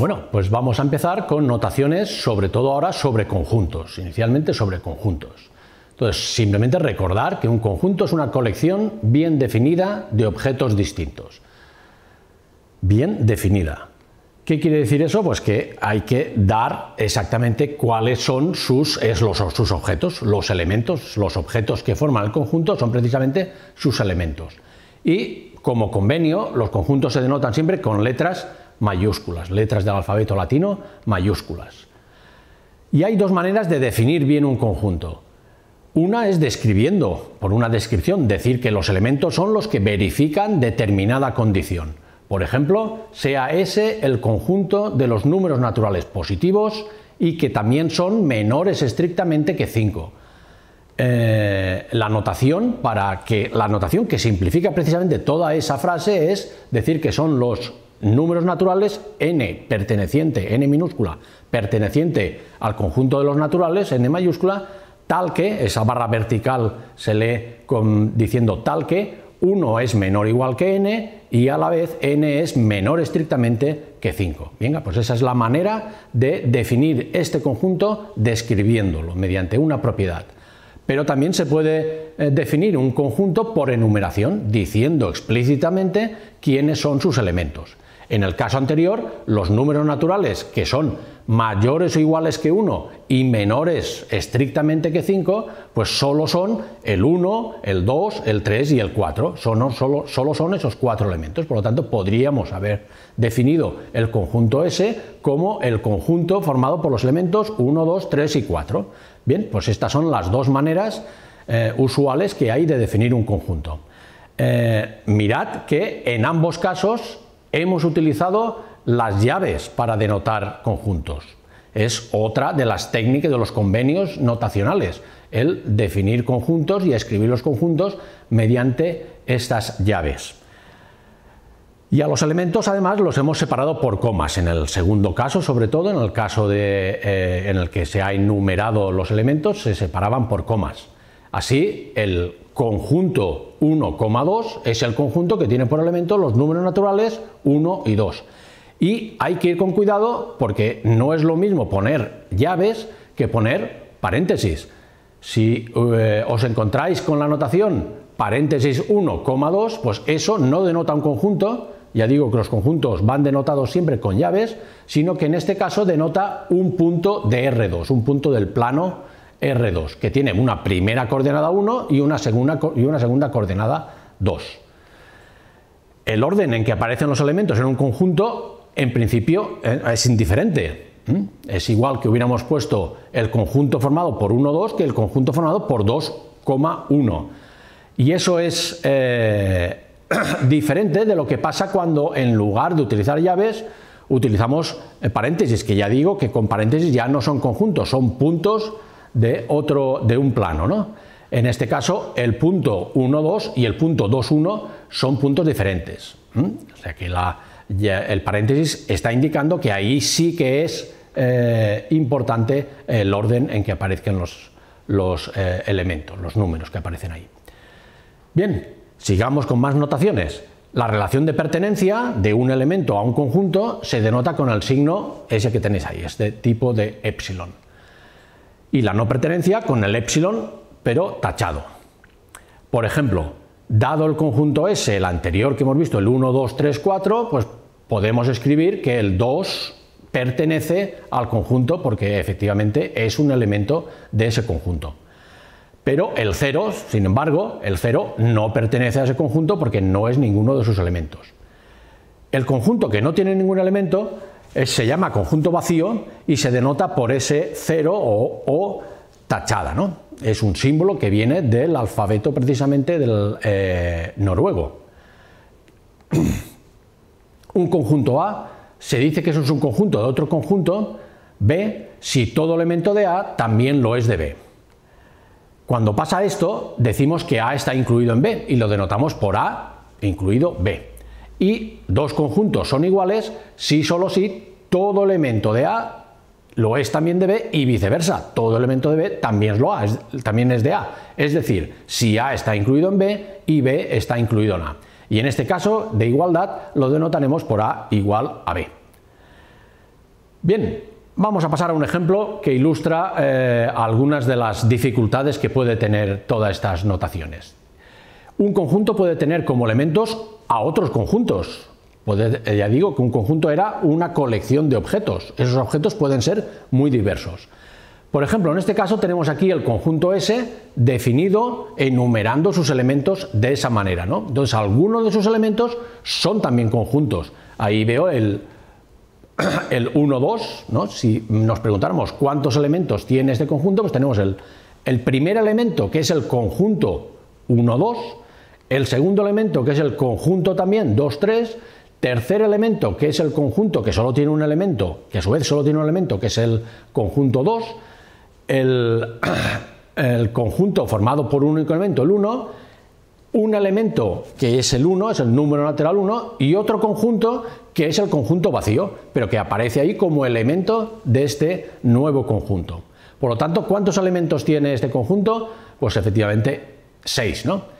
Bueno, pues vamos a empezar con notaciones, sobre todo ahora sobre conjuntos, inicialmente sobre conjuntos. Entonces, simplemente recordar que un conjunto es una colección bien definida de objetos distintos. Bien definida. ¿Qué quiere decir eso? Pues que hay que dar exactamente cuáles son sus, es los, sus objetos, los elementos, los objetos que forman el conjunto son precisamente sus elementos. Y como convenio, los conjuntos se denotan siempre con letras mayúsculas, letras del alfabeto latino mayúsculas. Y hay dos maneras de definir bien un conjunto. Una es describiendo, por una descripción, decir que los elementos son los que verifican determinada condición. Por ejemplo, sea S el conjunto de los números naturales positivos y que también son menores estrictamente que 5. Eh, la notación para que la notación que simplifica precisamente toda esa frase es decir que son los números naturales n perteneciente, n minúscula, perteneciente al conjunto de los naturales, n mayúscula, tal que, esa barra vertical se lee diciendo tal que 1 es menor o igual que n y a la vez n es menor estrictamente que 5. Venga, pues esa es la manera de definir este conjunto describiéndolo mediante una propiedad. Pero también se puede eh, definir un conjunto por enumeración, diciendo explícitamente quiénes son sus elementos. En el caso anterior, los números naturales que son mayores o iguales que 1 y menores estrictamente que 5, pues solo son el 1, el 2, el 3 y el 4. Son, solo, solo son esos cuatro elementos. Por lo tanto, podríamos haber definido el conjunto S como el conjunto formado por los elementos 1, 2, 3 y 4. Bien, pues estas son las dos maneras eh, usuales que hay de definir un conjunto. Eh, mirad que en ambos casos Hemos utilizado las llaves para denotar conjuntos. Es otra de las técnicas de los convenios notacionales, el definir conjuntos y escribir los conjuntos mediante estas llaves. Y a los elementos además los hemos separado por comas, en el segundo caso sobre todo, en el caso de, eh, en el que se ha enumerado los elementos, se separaban por comas. Así el conjunto 1,2 es el conjunto que tiene por elemento los números naturales 1 y 2. Y hay que ir con cuidado porque no es lo mismo poner llaves que poner paréntesis. Si eh, os encontráis con la notación paréntesis 1,2, pues eso no denota un conjunto, ya digo que los conjuntos van denotados siempre con llaves, sino que en este caso denota un punto de R2, un punto del plano R2, que tiene una primera coordenada 1 y una segunda, y una segunda coordenada 2. El orden en que aparecen los elementos en un conjunto, en principio, eh, es indiferente. Es igual que hubiéramos puesto el conjunto formado por 1, 2 que el conjunto formado por 2,1. Y eso es eh, diferente de lo que pasa cuando en lugar de utilizar llaves, utilizamos eh, paréntesis, que ya digo que con paréntesis ya no son conjuntos, son puntos de, otro, de un plano. ¿no? En este caso, el punto 1, 2 y el punto 2, 1 son puntos diferentes. O sea que el paréntesis está indicando que ahí sí que es eh, importante el orden en que aparezcan los, los eh, elementos, los números que aparecen ahí. Bien, sigamos con más notaciones. La relación de pertenencia de un elemento a un conjunto se denota con el signo ese que tenéis ahí, este tipo de epsilon y la no pertenencia con el epsilon pero tachado. Por ejemplo, dado el conjunto S, el anterior que hemos visto, el 1, 2, 3, 4, pues podemos escribir que el 2 pertenece al conjunto porque efectivamente es un elemento de ese conjunto. Pero el 0, sin embargo, el 0 no pertenece a ese conjunto porque no es ninguno de sus elementos. El conjunto que no tiene ningún elemento eh, se llama conjunto vacío y se denota por ese cero o, o tachada. Es un símbolo que viene del alfabeto precisamente del eh, noruego. Un conjunto A se dice que eso es un conjunto de otro conjunto B si todo elemento de A también lo es de B. Cuando pasa esto, decimos que A está incluido en B y lo denotamos por A incluido B y dos conjuntos son iguales si solo si todo elemento de A lo es también de B y viceversa, todo elemento de B también es, lo de A. Es decir, si A está incluido en B y B está incluido en A. Y en este caso de igualdad lo denotaremos por A igual a B. Bien, vamos a pasar a un ejemplo que ilustra eh, algunas de las dificultades que puede tener todas estas notaciones un conjunto puede tener como elementos a otros conjuntos. Eh, ya digo que un conjunto era una colección de objetos. Esos objetos pueden ser muy diversos. Por ejemplo, en este caso tenemos aquí el conjunto S definido enumerando sus elementos de esa manera. ¿no? Entonces, algunos de sus elementos son también conjuntos. Ahí veo el, el 1, 2. Si nos preguntáramos cuántos elementos tiene este conjunto, pues tenemos el, el primer elemento, que es el conjunto 1, 2, el segundo elemento, que es el conjunto también, 2, 3. Tercer elemento, que es el conjunto, que solo tiene un elemento, que a su vez solo tiene un elemento, que es el conjunto 2. El, el conjunto formado por un único elemento, el 1. Un elemento que es el 1, es el número lateral 1, y otro conjunto que es el conjunto vacío, pero que aparece ahí como elemento de este nuevo conjunto. Por lo tanto, ¿cuántos elementos tiene este conjunto? Pues efectivamente 6, ¿no?